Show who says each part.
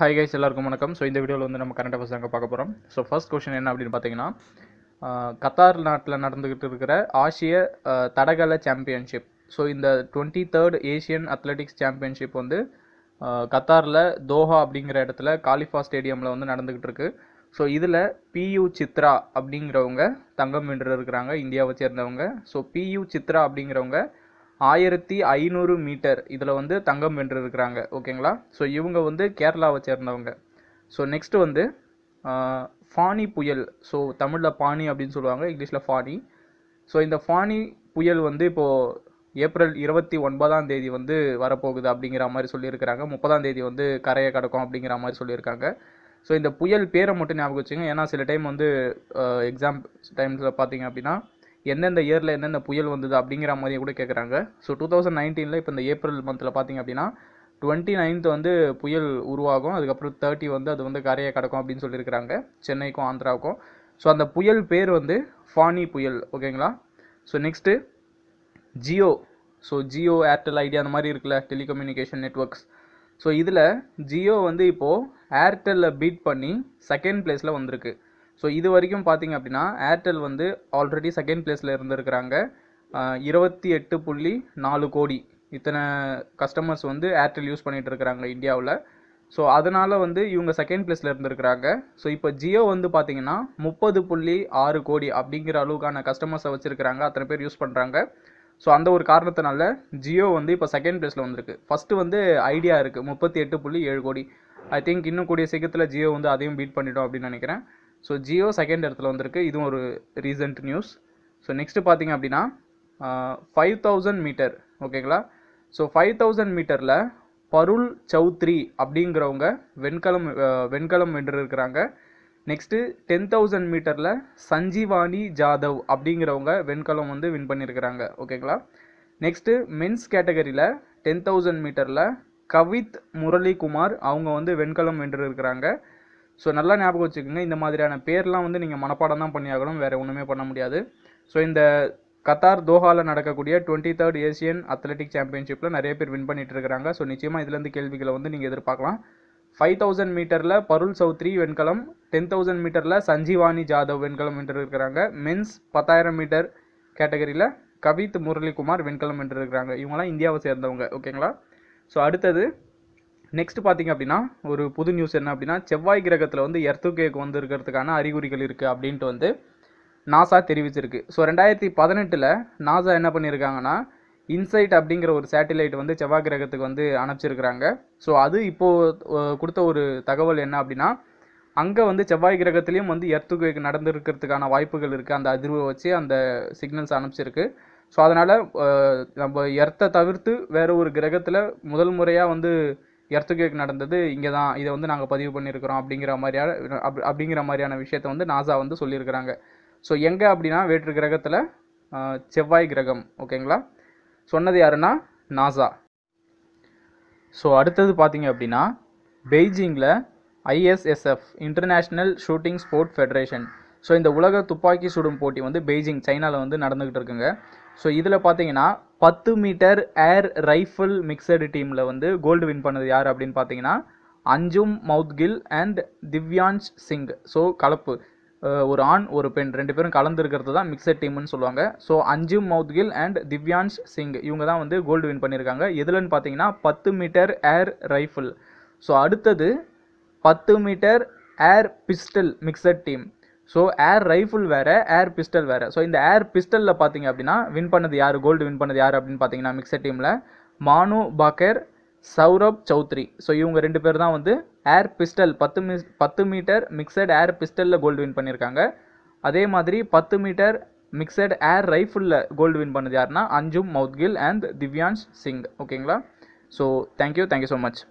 Speaker 1: hi guys எல்லாருக்கும் வணக்கம் so இந்த வீடியோவில் வந்து நம்ம கரண்ட் அஃபேர்ஸ் அங்கே பார்க்க போகிறோம் ஸோ ஃபஸ்ட் கொஷின் என்ன அப்படின்னு பார்த்தீங்கன்னா கத்தார் நாட்டில் நடந்துக்கிட்டு இருக்கிற ஆசிய தடகள சாம்பியன்ஷிப் ஸோ இந்த twenty third Asian athletics championship வந்து கத்தாரில் தோஹா அப்படிங்கிற இடத்துல காலிஃபா ஸ்டேடியமில் வந்து நடந்துக்கிட்டு இருக்கு ஸோ இதில் பியு சித்ரா அப்படிங்கிறவங்க தங்கம் வென்று இருக்கிறாங்க இந்தியாவை சேர்ந்தவங்க ஸோ பியு சித்ரா அப்படிங்கிறவங்க ஆயிரத்தி ஐநூறு மீட்டர் இதில் வந்து தங்கம் வென்றிருக்கிறாங்க ஓகேங்களா ஸோ இவங்க வந்து கேரளாவை சேர்ந்தவங்க ஸோ நெக்ஸ்ட் வந்து ஃபானி புயல் ஸோ தமிழில் பாணி அப்படின்னு சொல்லுவாங்க இங்கிலீஷில் ஃபானி ஸோ இந்த ஃபானி புயல் வந்து இப்போது ஏப்ரல் இருபத்தி ஒன்பதாம் தேதி வந்து வரப்போகுது அப்படிங்கிற மாதிரி சொல்லியிருக்கிறாங்க முப்பதாம் தேதி வந்து கரையை கடக்கும் அப்படிங்கிற மாதிரி சொல்லியிருக்காங்க ஸோ இந்த புயல் பேரை மட்டும் ஞாபகம் வச்சுங்க ஏன்னா சில டைம் வந்து எக்ஸாம் டைம்ஸில் பார்த்தீங்க அப்படின்னா எந்தெந்த இயரில் எந்தெந்த புயல் வந்தது அப்படிங்கிற மாதிரியே கூட கேட்குறாங்க ஸோ டூ தௌசண்ட் நைன்டீனில் இப்போ இந்த ஏப்ரல் மந்தில் பார்த்திங்க அப்படின்னா டுவெண்ட்டி நைன்த் வந்து புயல் உருவாகும் அதுக்கப்புறம் தேர்ட்டி வந்து அது வந்து கரையை கிடக்கும் அப்படின்னு சொல்லியிருக்கிறாங்க சென்னைக்கும் ஆந்திராவுக்கும் ஸோ அந்த புயல் பேர் வந்து ஃபானி புயல் ஓகேங்களா so next Jio so Jio Airtel Idea அந்த மாதிரி இருக்குல்ல டெலிகம்யூனிகேஷன் நெட்ஒர்க்ஸ் ஸோ இதில் ஜியோ வந்து இப்போது ஏர்டெல்லை பீட் பண்ணி செகண்ட் பிளேஸில் வந்திருக்கு ஸோ இது வரைக்கும் பார்த்தீங்க அப்படின்னா ஏர்டெல் வந்து ஆல்ரெடி செகண்ட் பிளேஸில் இருந்திருக்கிறாங்க இருபத்தி எட்டு புள்ளி நாலு கோடி இத்தனை கஸ்டமர்ஸ் வந்து ஏர்டெல் யூஸ் பண்ணிகிட்டு இருக்கிறாங்க இந்தியாவில் ஸோ அதனால் வந்து இவங்க செகண்ட் பிளேஸில் இருந்திருக்கிறாங்க ஸோ இப்போ ஜியோ வந்து பார்த்தீங்கன்னா முப்பது புள்ளி ஆறு கோடி அப்படிங்கிற அளவுக்கான கஸ்டமர்ஸை வச்சுருக்கிறாங்க அத்தனை பேர் யூஸ் பண்ணுறாங்க ஸோ அந்த ஒரு காரணத்தினால ஜியோ வந்து இப்போ செகண்ட் பிளேஸில் வந்திருக்கு ஃபஸ்ட்டு வந்து ஐடியா இருக்குது முப்பத்தி எட்டு புள்ளி ஏழு கோடி ஐ திங்க் இன்னும் கூடிய சீக்கிரத்தில் ஜியோ வந்து அதையும் பீட் பண்ணிட்டோம் அப்படின்னு நினைக்கிறேன் ஸோ ஜியோ செகண்ட் இடத்துல வந்திருக்கு இதுவும் ஒரு ரீசன்ட் நியூஸ் ஸோ நெக்ஸ்ட்டு பார்த்தீங்க அப்படின்னா ஃபைவ் தௌசண்ட் மீட்டர் ஓகேங்களா ஸோ ஃபைவ் தௌசண்ட் மீட்டரில் பருள் சௌத்ரி அப்படிங்கிறவங்க வெண்கலம் வெண்கலம் வென்றிருக்கிறாங்க நெக்ஸ்ட்டு டென் தௌசண்ட் மீட்டரில் சஞ்சீவானி ஜாதவ் அப்படிங்கிறவங்க வெண்கலம் வந்து வின் பண்ணியிருக்கிறாங்க ஓகேங்களா நெக்ஸ்ட்டு மென்ஸ் கேட்டகரியில் டென் தௌசண்ட் மீட்டரில் கவித் முரளிகுமார் அவங்க வந்து வெண்கலம் வென்று இருக்கிறாங்க ஸோ நல்லா ஞாபகம் வச்சுக்கோங்க இந்த மாதிரியான பேர்லாம் வந்து நீங்கள் மனப்பாடம் தான் பண்ணியாகணும் வேறு ஒன்றுமே பண்ண முடியாது ஸோ இந்த கத்தார் தோஹாவில் நடக்கக்கூடிய டுவெண்ட்டி தேர்ட் ஏசியன் அத்லெட்டிக் சாம்பியன்ஷிப்பில் நிறைய பேர் வின் பண்ணிட்டு இருக்கிறாங்க ஸோ நிச்சயமாக இதுலேருந்து கேள்விகளை வந்து நீங்கள் எதிர்பார்க்கலாம் ஃபைவ் தௌசண்ட் மீட்டரில் பருள் சௌத்ரி வெண்கலம் டென் தௌசண்ட் மீட்டரில் சஞ்சீவானி ஜாதவ் வெண்கலம் இருக்கிறாங்க மென்ஸ் பத்தாயிரம் மீட்டர் கேட்டகரியில் கவித் முரளிகுமார் வெண்கலம் இருக்கிறாங்க இவங்களாம் இந்தியாவை சேர்ந்தவங்க ஓகேங்களா ஸோ அடுத்தது நெக்ஸ்ட் பார்த்திங்க அப்படின்னா ஒரு புது நியூஸ் என்ன அப்படின்னா செவ்வாய் கிரகத்தில் வந்து எர்த்து கேக் இருக்கிறதுக்கான அறிகுறிகள் இருக்குது அப்படின்ட்டு வந்து நாசா தெரிவிச்சிருக்கு ஸோ ரெண்டாயிரத்தி பதினெட்டில் நாசா என்ன பண்ணியிருக்காங்கன்னா இன்சைட் அப்படிங்கிற ஒரு சேட்டிலைட் வந்து செவ்வாய் கிரகத்துக்கு வந்து அனுப்பிச்சிருக்கிறாங்க ஸோ அது இப்போது கொடுத்த ஒரு தகவல் என்ன அப்படின்னா அங்கே வந்து செவ்வாய் கிரகத்துலேயும் வந்து எர்த்து கேக் நடந்துருக்கிறதுக்கான வாய்ப்புகள் இருக்குது அந்த அதிர்வை வச்சு அந்த சிக்னல்ஸ் அனுப்பிச்சிருக்கு ஸோ அதனால் நம்ம எர்த்தை தவிர்த்து வேறு ஒரு கிரகத்தில் முதல் முறையாக வந்து எர்த்துகேக் நடந்தது இங்கே தான் இதை வந்து நாங்கள் பதிவு பண்ணியிருக்கிறோம் அப்படிங்கிற மாதிரியான அப் அப்படிங்கிற மாதிரியான விஷயத்த வந்து நாசா வந்து சொல்லியிருக்கிறாங்க ஸோ எங்கே அப்படின்னா வேற்று கிரகத்தில் செவ்வாய் கிரகம் ஓகேங்களா சொன்னது யாருன்னா நாசா ஸோ அடுத்தது பார்த்தீங்க அப்படின்னா பெய்ஜிங்கில் ISSF international shooting sport federation so இந்த உலக துப்பாக்கி சுடும் போட்டி வந்து பெய்ஜிங் சைனாவில் வந்து நடந்துக்கிட்டு இருக்குங்க ஸோ இதில் பார்த்தீங்கன்னா பத்து மீட்டர் ஏர் ரைஃபிள் மிக்சடு டீமில் வந்து கோல்டு வின் பண்ணது யார் அப்படின்னு பார்த்தீங்கன்னா அஞ்சும் மவுத்கில் அண்ட் திவ்யான்ஷ் சிங் ஸோ கலப்பு ஒரு ஆண் ஒரு பெண் ரெண்டு பேரும் கலந்துருக்கிறது தான் மிக்சட் டீம்னு சொல்லுவாங்க ஸோ அஞ்சும் மவுத்கில் அண்ட் திவ்யான்ஷ் சிங் இவங்க தான் வந்து கோல்டு வின் பண்ணியிருக்காங்க எதுலன்னு பார்த்தீங்கன்னா பத்து மீட்டர் ஏர் ரைஃபிள் ஸோ அடுத்தது பத்து metre air pistol mixed team so air rifle வேறு ஏர் பிஸ்டல் வேறு ஸோ இந்த ஏர் பிஸ்டலில் பார்த்தீங்க அப்படின்னா வின் பண்ணது யார் கோல்டு வின் பண்ணது யார் அப்படின்னு பார்த்தீங்கன்னா மிக்சர் டீமில் மானு பாக்கர் சௌரப் சௌத்ரி ஸோ இவங்க ரெண்டு பேர் தான் வந்து ஏர் பிஸ்டல் பத்து மிஸ் பத்து மீட்டர் மிக்சட் ஏர் பிஸ்டலில் கோல்டு வின் பண்ணியிருக்காங்க அதே மாதிரி பத்து மீட்டர் மிக்சட் ஏர் ரைஃபிளில் கோல்டு வின் பண்ணது யாருன்னா அஞ்சும் மௌத்கில் அண்ட் திவ்யான்ஷ் சிங் ஓகேங்களா so thank you thank you so much